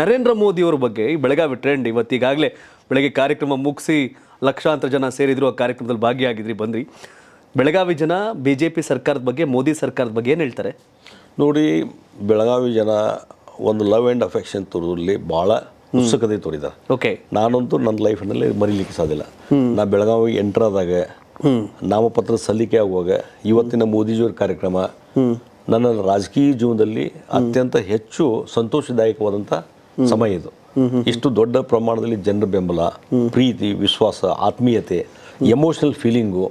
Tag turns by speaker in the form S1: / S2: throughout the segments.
S1: ನರೇಂದ್ರ ಮೋದಿಯವರ ಬಗ್ಗೆ ಈ ಬೆಳಗಾವಿ ಟ್ರೆಂಡ್ ಇವತ್ತೀಗಾಗಲೇ ಬೆಳಗ್ಗೆ ಕಾರ್ಯಕ್ರಮ ಮುಗಿಸಿ ಲಕ್ಷಾಂತರ ಜನ ಸೇರಿದ್ರು ಆ ಕಾರ್ಯಕ್ರಮದಲ್ಲಿ ಭಾಗಿಯಾಗಿದ್ರಿ ಬಂದ್ರಿ ಬೆಳಗಾವಿ ಜನ ಬಿ ಜೆ ಪಿ ಸರ್ಕಾರದ ಬಗ್ಗೆ ಮೋದಿ ಸರ್ಕಾರದ ಬಗ್ಗೆ ಏನು ಹೇಳ್ತಾರೆ ನೋಡಿ ಬೆಳಗಾವಿ ಜನ ಒಂದು ಲವ್ ಆ್ಯಂಡ್ ಅಫೆಕ್ಷನ್ ತೋರೋದ್ರಲ್ಲಿ ಭಾಳ ಉತ್ಸುಕತೆ ತೋರಿದ್ದಾರೆ ಓಕೆ ನಾನಂತೂ ನನ್ನ ಲೈಫ್ನಲ್ಲಿ ಮರೀಲಿಕ್ಕೆ ಸಾಧ್ಯಲ್ಲ ನಾ ಬೆಳಗಾವಿ ಎಂಟರ್ ಆದಾಗ ನಾಮಪತ್ರ ಸಲ್ಲಿಕೆ ಆಗುವಾಗ ಇವತ್ತಿನ ಮೋದಿಜಿಯವರ ಕಾರ್ಯಕ್ರಮ ನನ್ನ ರಾಜಕೀಯ ಜೀವನದಲ್ಲಿ ಅತ್ಯಂತ ಹೆಚ್ಚು ಸಂತೋಷದಾಯಕವಾದಂಥ ಸಮಯ ಇದು ಇಷ್ಟು ದೊಡ್ಡ ಪ್ರಮಾಣದಲ್ಲಿ ಜನರ ಬೆಂಬಲ ಪ್ರೀತಿ ವಿಶ್ವಾಸ ಆತ್ಮೀಯತೆ ಎಮೋಷನಲ್ ಫೀಲಿಂಗು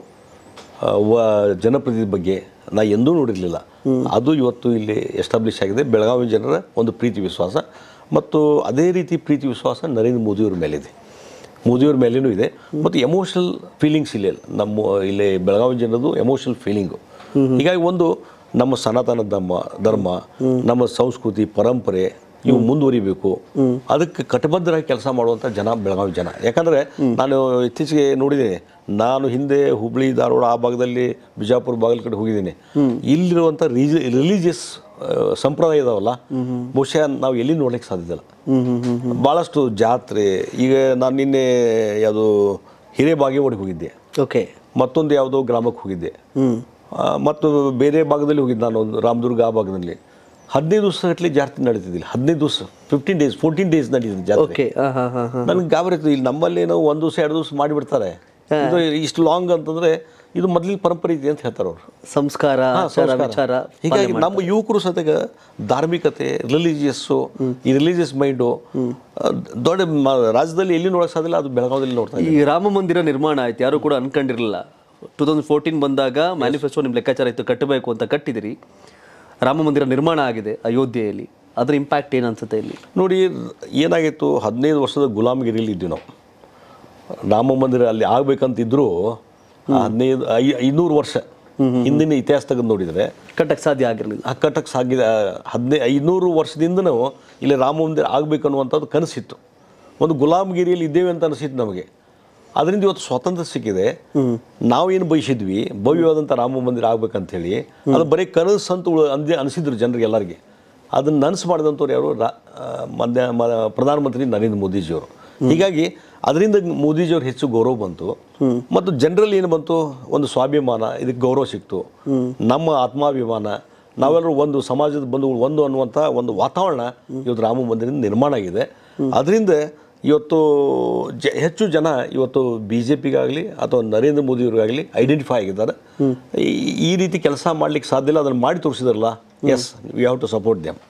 S1: ಜನಪ್ರತಿನಿಧಿ ಬಗ್ಗೆ ನಾ ಎಂದೂ ನೋಡಿರಲಿಲ್ಲ ಅದು ಇವತ್ತು ಇಲ್ಲಿ ಎಸ್ಟಾಬ್ಲಿಷ್ ಆಗಿದೆ ಬೆಳಗಾವಿ ಜನರ ಒಂದು ಪ್ರೀತಿ ವಿಶ್ವಾಸ ಮತ್ತು ಅದೇ ರೀತಿ ಪ್ರೀತಿ ವಿಶ್ವಾಸ ನರೇಂದ್ರ ಮೋದಿಯವ್ರ ಮೇಲಿದೆ ಮೋದಿಯವ್ರ ಮೇಲೇನೂ ಇದೆ ಮತ್ತು ಎಮೋಷನಲ್ ಫೀಲಿಂಗ್ಸ್ ಇಲ್ಲ ನಮ್ಮ ಇಲ್ಲಿ ಬೆಳಗಾವಿ ಜನರದು ಎಮೋಷನಲ್ ಫೀಲಿಂಗು ಹೀಗಾಗಿ ಒಂದು ನಮ್ಮ ಸನಾತನ ಧರ್ಮ ಧರ್ಮ ನಮ್ಮ ಸಂಸ್ಕೃತಿ ಪರಂಪರೆ ಇವು ಮುಂದುವರಿಬೇಕು ಅದಕ್ಕೆ ಕಟಿಬದ್ಧರಾಗಿ ಕೆಲಸ ಮಾಡುವಂಥ ಜನ ಬೆಳಗಾವಿ ಜನ ಯಾಕಂದರೆ ನಾನು ಇತ್ತೀಚೆಗೆ ನೋಡಿದ್ದೀನಿ ನಾನು ಹಿಂದೆ ಹುಬ್ಳಿ ಧಾರವಾಡ ಆ ಭಾಗದಲ್ಲಿ ಬಿಜಾಪುರ ಭಾಗದ ಕಡೆ ಹೋಗಿದ್ದೀನಿ ಇಲ್ಲಿರುವಂಥ ರೀಜ ರಿಲೀಜಿಯಸ್ ಸಂಪ್ರದಾಯ ಇದಾವಲ್ಲ ಬಹುಶಃ ನಾವು ಎಲ್ಲಿ ನೋಡ್ಲಿಕ್ಕೆ ಸಾಧ್ಯ ಇಲ್ಲ ಭಾಳಷ್ಟು ಜಾತ್ರೆ ಈಗ ನಾನು ನಿನ್ನೆ ಯಾವುದು ಓಡಿ ಹೋಗಿದ್ದೆ ಓಕೆ ಮತ್ತೊಂದು ಯಾವುದೋ ಗ್ರಾಮಕ್ಕೆ ಹೋಗಿದ್ದೆ ಮತ್ತು ಬೇರೆ ಭಾಗದಲ್ಲಿ ಹೋಗಿದ್ದೆ ನಾನು ರಾಮದುರ್ಗ ಆ ಭಾಗದಲ್ಲಿ ಹದಿನೈದು ದಿವಸ ಗಟ್ಟಲೆ ಜಾತ್ರೆ ನಡೀತಿದ್ದಿಲ್ಲ ಹದಿನೈದು ದಿವಸ ಫಿಫ್ಟೀನ್ ಡೇಸ್ ಫೋರ್ಟೀನ್ ಡೇಸ್ ನಡೀತಿದ್ದೆ ಜಾತ್ರೆ ನನಗೆ ಗಾಬರಿ ಇತ್ತು ಇಲ್ಲಿ ನಮ್ಮಲ್ಲಿ ನಾವು ಒಂದು ದಿವಸ ಎರಡು ದಿವಸ ಮಾಡಿಬಿಡ್ತಾರೆ ಇಷ್ಟು ಲಾಂಗ್ ಅಂತಂದ್ರೆ ಇದು ಮೊದಲಿನ ಪರಂಪರೆ ಇದೆ ಅಂತ ಹೇಳ್ತಾರೆ ಅವರು ಸಂಸ್ಕಾರ ವಿಚಾರ ಹೀಗಾಗಿ ನಮ್ಮ ಯುವಕರು ಸತೆಗ ಧಾರ್ಮಿಕತೆ ರಿಲಿಜಿಯಸ್ಸು ಈ ರಿಲಿಜಿಯಸ್ ಮೈಂಡು ದೊಡ್ಡ ರಾಜ್ಯದಲ್ಲಿ ಎಲ್ಲಿ ನೋಡಕ್ ಸಾಧ್ಯ ಅದು ಬೆಳಗಾವಿಯಲ್ಲಿ ನೋಡ್ತಾರೆ ಈ ರಾಮ ಮಂದಿರ ನಿರ್ಮಾಣ ಆಯ್ತು ಯಾರು ಕೂಡ ಅನ್ಕೊಂಡಿರಲಿಲ್ಲ ಟೂ ತೌಸಂಡ್ ಫೋರ್ಟೀನ್ ಬಂದಾಗ ಮ್ಯಾನಿಫೆಸ್ಟೋ ನಿಮ್ಮ ಲೆಕ್ಕಾಚಾರ ಇತ್ತು ಕಟ್ಟಬೇಕು ಅಂತ ಕಟ್ಟಿದಿರಿ ರಾಮ ಮಂದಿರ ನಿರ್ಮಾಣ ಆಗಿದೆ ಅಯೋಧ್ಯೆಯಲ್ಲಿ ಅದರ ಇಂಪ್ಯಾಕ್ಟ್ ಏನು ಅನ್ಸುತ್ತೆ ಇಲ್ಲಿ ನೋಡಿ ಏನಾಗಿತ್ತು ಹದಿನೈದು ವರ್ಷದ ಗುಲಾಮಗಿರಿಯಲ್ಲಿ ಇದ್ವಿ ನಾವು ರಾಮ ಮಂದಿರ ಅಲ್ಲಿ ಆಗಬೇಕಂತಿದ್ದರೂ ಹದಿನೈದು ಐ ಐನೂರು ವರ್ಷ ಹಿಂದಿನ ಇತಿಹಾಸ ತೆಗೆದು ನೋಡಿದರೆ ಕಟ್ಟಕ್ಕೆ ಸಾಧ್ಯ ಆಗಿರಲಿಲ್ಲ ಆ ಕಟ್ಟಕ್ಕೆ ಸಾಗಿದ ಹದಿನೈದು ಐನೂರು ವರ್ಷದಿಂದನೂ ಇಲ್ಲಿ ರಾಮ ಮಂದಿರ ಆಗಬೇಕನ್ನುವಂಥದ್ದು ಕನಸಿತ್ತು ಒಂದು ಗುಲಾಮಗಿರಿಯಲ್ಲಿ ಇದ್ದೇವೆ ಅಂತ ಅನಿಸಿತ್ತು ನಮಗೆ ಅದರಿಂದ ಇವತ್ತು ಸ್ವಾತಂತ್ರ್ಯ ಸಿಕ್ಕಿದೆ ನಾವೇನು ಬಯಸಿದ್ವಿ ಭವ್ಯವಾದಂಥ ರಾಮ ಮಂದಿರ ಹೇಳಿ ಅದು ಬರೀ ಕನಸು ಅಂತ ಉಳ ಅಂದೇ ಅನಿಸಿದ್ರು ಜನರಿಗೆ ಎಲ್ಲರಿಗೆ ಅದನ್ನ ನನಸು ಮಾಡಿದಂಥವ್ರು ಯಾರು ಪ್ರಧಾನಮಂತ್ರಿ ನರೇಂದ್ರ ಮೋದಿಜಿಯವರು ಹೀಗಾಗಿ ಅದರಿಂದ ಮೋದಿಜಿಯವ್ರು ಹೆಚ್ಚು ಗೌರವ ಬಂತು ಮತ್ತು ಜನರಲ್ಲಿ ಏನು ಬಂತು ಒಂದು ಸ್ವಾಭಿಮಾನ ಇದಕ್ಕೆ ಗೌರವ ಸಿಕ್ತು ನಮ್ಮ ಆತ್ಮಾಭಿಮಾನ ನಾವೆಲ್ಲರೂ ಒಂದು ಸಮಾಜದ ಬಂಧುಗಳು ಒಂದು ಅನ್ನುವಂಥ ಒಂದು ವಾತಾವರಣ ಇವತ್ತು ರಾಮ ಮಂದಿರದಿಂದ ನಿರ್ಮಾಣ ಆಗಿದೆ ಅದರಿಂದ ಇವತ್ತು ಜ ಹೆಚ್ಚು ಜನ ಇವತ್ತು ಬಿ ಜೆ ಪಿಗಾಗಲಿ ಅಥವಾ ನರೇಂದ್ರ ಮೋದಿಯವ್ರಿಗಾಗಲಿ ಐಡೆಂಟಿಫೈ ಆಗಿದ್ದಾರೆ ಈ ರೀತಿ ಕೆಲಸ ಮಾಡಲಿಕ್ಕೆ ಸಾಧ್ಯ ಇಲ್ಲ ಅದನ್ನು ಮಾಡಿ ತೋರಿಸಿದಾರಲ್ಲ yes we have to support them